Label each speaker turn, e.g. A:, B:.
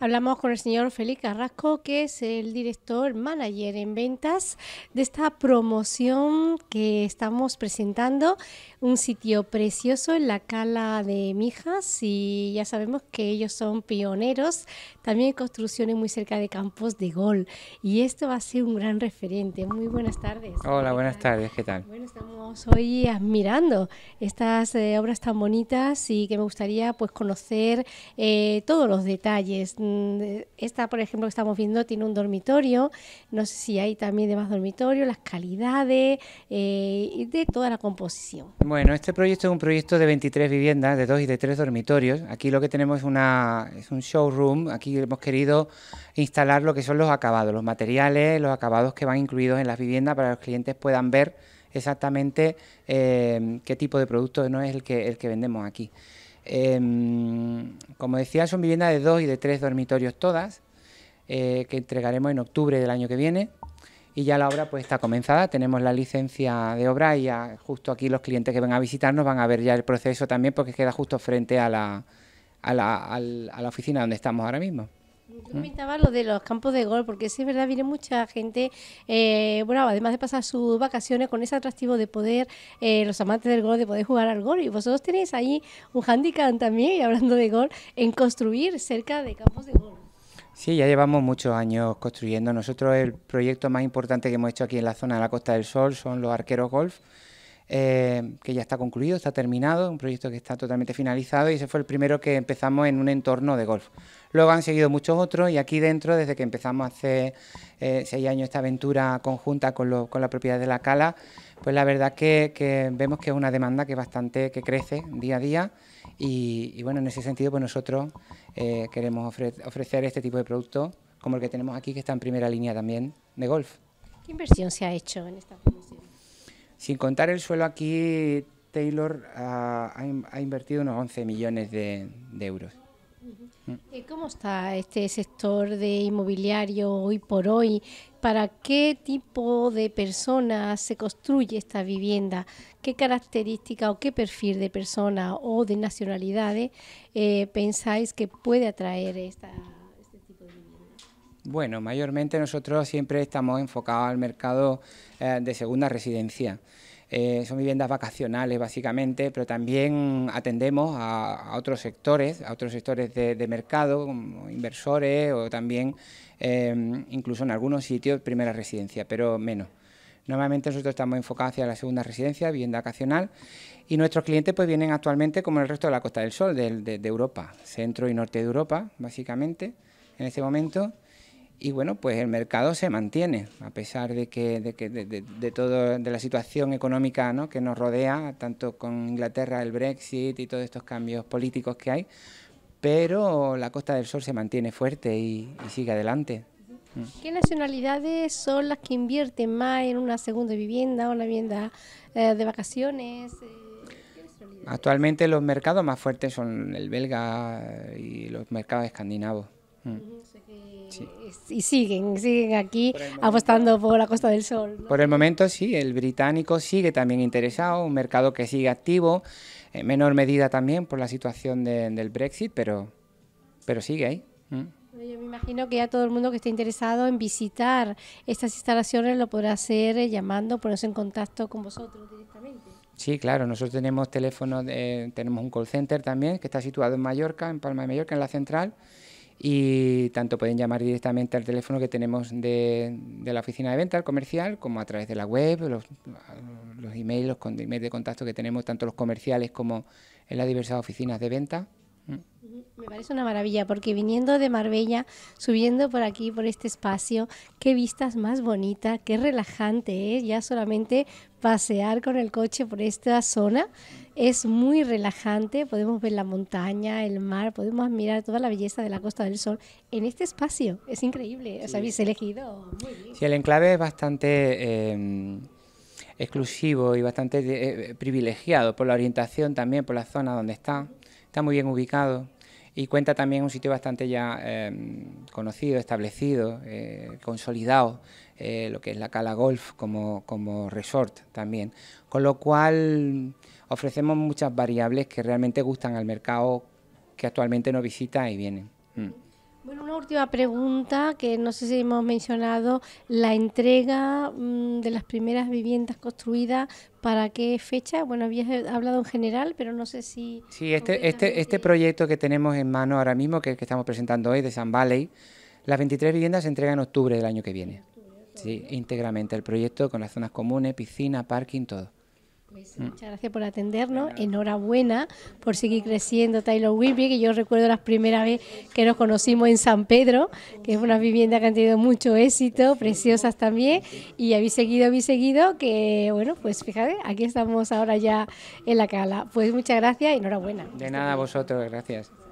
A: Hablamos con el señor Félix Carrasco, que es el director manager en ventas de esta promoción que estamos presentando, un sitio precioso en la cala de Mijas y ya sabemos que ellos son pioneros también en construcciones muy cerca de campos de gol y esto va a ser un gran referente. Muy buenas tardes.
B: Hola, buenas tardes, ¿qué tal? Bueno,
A: estamos hoy admirando estas eh, obras tan bonitas y que me gustaría pues conocer eh, todos los detalles. Mm, eh, esta, por ejemplo, que estamos viendo tiene un dormitorio, no sé si hay también demás dormitorios, las calidades y de toda la composición.
B: Bueno, este proyecto es un proyecto de 23 viviendas, de dos y de tres dormitorios. Aquí lo que tenemos es un showroom, aquí hemos querido instalar lo que son los acabados, los materiales, los acabados que van incluidos en las viviendas para que los clientes puedan ver exactamente em, qué tipo de producto no es el que, el que vendemos aquí. Em, como decía, son viviendas de dos y de tres dormitorios todas, eh, que entregaremos en octubre del año que viene. Y ya la obra pues está comenzada, tenemos la licencia de obra y ya justo aquí los clientes que vengan a visitarnos van a ver ya el proceso también porque queda justo frente a la, a la, a la oficina donde estamos ahora mismo.
A: Yo comentaba lo de los campos de golf, porque sí es verdad, viene mucha gente, eh, bueno, además de pasar sus vacaciones con ese atractivo de poder, eh, los amantes del golf, de poder jugar al golf. Y vosotros tenéis ahí un handicap también, hablando de golf, en construir cerca de campos de golf.
B: Sí, ya llevamos muchos años construyendo. Nosotros el proyecto más importante que hemos hecho aquí en la zona de la Costa del Sol son los arqueros golf eh, que ya está concluido, está terminado, un proyecto que está totalmente finalizado y ese fue el primero que empezamos en un entorno de golf. Luego han seguido muchos otros y aquí dentro, desde que empezamos hace eh, seis años esta aventura conjunta con, la propiedad de la Cala, pues la verdad que, vemos que es una demanda que bastante que crece día a día y, bueno, en ese sentido pues nosotros eh, queremos ofrecer este tipo de producto como el que tenemos aquí que está en primera línea también de golf.
A: ¿Qué inversión se ha hecho en esta promoción?
B: Sin contar el suelo aquí, Taylor ha, invertido unos 11 millones de, euros. Mm.
A: ¿Cómo está este sector de inmobiliario hoy por hoy? ¿Para qué tipo de personas se construye esta vivienda? ¿Qué característica o qué perfil de persona o de nacionalidades eh, pensáis que puede atraer esta, este tipo de
B: vivienda? Bueno, mayormente nosotros siempre estamos enfocados al mercado eh, de segunda residencia. Eh, son viviendas vacacionales básicamente, pero también atendemos a, otros sectores, a otros sectores de, mercado, inversores o también em, incluso en algunos sitios primera residencia, pero menos. Normalmente nosotros estamos enfocados hacia la segunda residencia, vivienda vacacional, y nuestros clientes pues vienen actualmente como el resto de la Costa del Sol, de Europa, centro y norte de Europa, básicamente, en este momento. Y bueno, pues el mercado se mantiene, a pesar de que de, todo, de la situación económica ¿no? que nos rodea, tanto con Inglaterra, el Brexit y todos estos cambios políticos que hay, pero la Costa del Sol se mantiene fuerte y, sigue adelante.
A: ¿Qué nacionalidades son las que invierten más en una segunda vivienda o una vivienda eh, de vacaciones? Eh,
B: Actualmente los mercados más fuertes son el belga y los mercados escandinavos. Mm.
A: Y siguen, siguen aquí apostando por la Costa del Sol.
B: Por el momento sí, el británico sigue también interesado, un mercado que sigue activo, en menor medida también por la situación del Brexit, pero, pero sigue ahí. Mm.
A: Yo me imagino que ya todo el mundo que esté interesado en visitar estas instalaciones lo podrá hacer eh, llamando, ponerse en contacto con vosotros directamente.
B: Sí, claro, nosotros tenemos teléfono tenemos un call center también que está situado en Mallorca, en Palma de Mallorca, en la central y tanto pueden llamar directamente al teléfono que tenemos de, la oficina de venta, al comercial, como a través de la web, los, los emails, los emails de contacto que tenemos tanto los comerciales como en las diversas oficinas de venta.
A: Me parece una maravilla porque viniendo de Marbella, subiendo por aquí, por este espacio, qué vistas más bonitas, qué relajante es ¿eh? ya solamente pasear con el coche por esta zona. Es muy relajante, podemos ver la montaña, el mar, podemos admirar toda la belleza de la Costa del Sol en este espacio. Es increíble, os habéis elegido
B: muy Sí, el enclave es bastante... Em, exclusivo y bastante eh, privilegiado por la orientación también, por la zona donde está está muy bien ubicado y cuenta también un sitio bastante ya em, conocido, establecido, eh, consolidado, eh, lo que es la Cala Golf como, como resort también. Con lo cual ofrecemos muchas variables que realmente gustan al mercado que actualmente nos visita y vienen. Mm.
A: Bueno, una última pregunta que no sé si hemos mencionado, la entrega mm, de las primeras viviendas construidas, ¿para qué fecha? Bueno, habías hablado en general, pero no sé si...
B: Sí, este, este, este proyecto que tenemos en mano ahora mismo, que, estamos presentando hoy de San Valley, las 23 viviendas se entregan en octubre del año que viene. Sí, íntegramente el proyecto con las zonas comunes, piscina, parking, todo. Pues, mm.
A: muchas gracias por atendernos. Enhorabuena por seguir creciendo Taylor Wimpy, que yo recuerdo las primera vez que nos conocimos en San Pedro, que es una vivienda que ha tenido mucho éxito, preciosas también. Y habéis seguido, habéis seguido, que bueno, pues fíjate, aquí estamos ahora ya en la cala. Pues muchas gracias y enhorabuena.
B: De nada a vosotros, gracias.